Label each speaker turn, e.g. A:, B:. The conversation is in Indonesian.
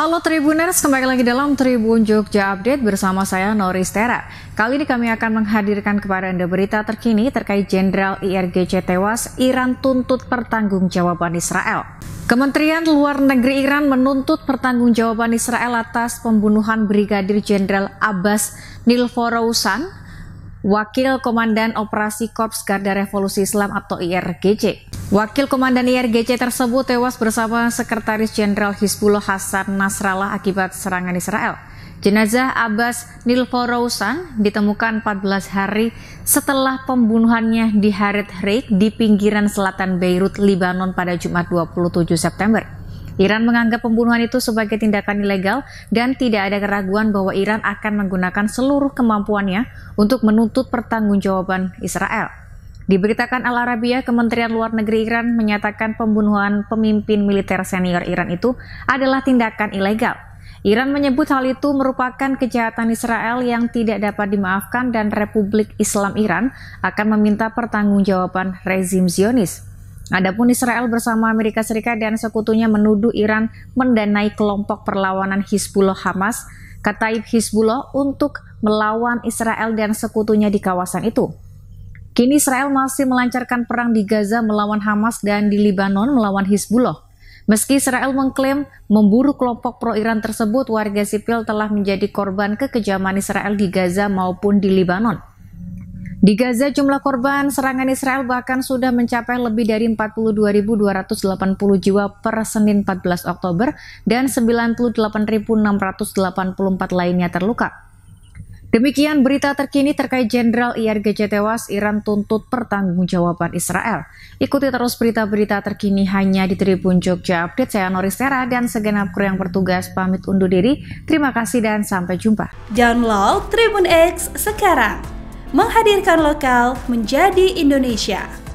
A: Halo Tribuners, kembali lagi dalam Tribun Jogja Update bersama saya Noris Tera. Kali ini kami akan menghadirkan kepada Anda berita terkini terkait Jenderal IRGC tewas Iran tuntut pertanggungjawaban Israel. Kementerian Luar Negeri Iran menuntut pertanggungjawaban Israel atas pembunuhan Brigadir Jenderal Abbas Nilforousan, Wakil Komandan Operasi Korps Garda Revolusi Islam atau IRGC. Wakil Komandan IRGC tersebut tewas bersama Sekretaris Jenderal Hizbullah Hasan Nasrallah akibat serangan Israel. Jenazah Abbas Nilforousan ditemukan 14 hari setelah pembunuhannya di Harit Reik di pinggiran selatan Beirut, Libanon pada Jumat 27 September. Iran menganggap pembunuhan itu sebagai tindakan ilegal dan tidak ada keraguan bahwa Iran akan menggunakan seluruh kemampuannya untuk menuntut pertanggungjawaban Israel. Diberitakan Al Arabiya, Kementerian Luar Negeri Iran menyatakan pembunuhan pemimpin militer senior Iran itu adalah tindakan ilegal. Iran menyebut hal itu merupakan kejahatan Israel yang tidak dapat dimaafkan dan Republik Islam Iran akan meminta pertanggungjawaban rezim Zionis. Adapun Israel bersama Amerika Serikat dan sekutunya menuduh Iran mendanai kelompok perlawanan Hizbullah Hamas, Kataib Hizbullah untuk melawan Israel dan sekutunya di kawasan itu. Kini Israel masih melancarkan perang di Gaza melawan Hamas dan di Lebanon melawan Hizbullah. Meski Israel mengklaim memburu kelompok pro-Iran tersebut, warga sipil telah menjadi korban kekejaman Israel di Gaza maupun di Lebanon. Di Gaza, jumlah korban serangan Israel bahkan sudah mencapai lebih dari 42.280 jiwa per Senin 14 Oktober dan 98.684 lainnya terluka. Demikian berita terkini terkait Jenderal IRGC tewas Iran tuntut pertanggungjawaban Israel. Ikuti terus berita-berita terkini hanya di Tribun Jogja Update. Saya Noris Tera dan segenap kru yang bertugas pamit undur diri. Terima kasih dan sampai jumpa. Download Tribun X sekarang. Menghadirkan lokal menjadi Indonesia.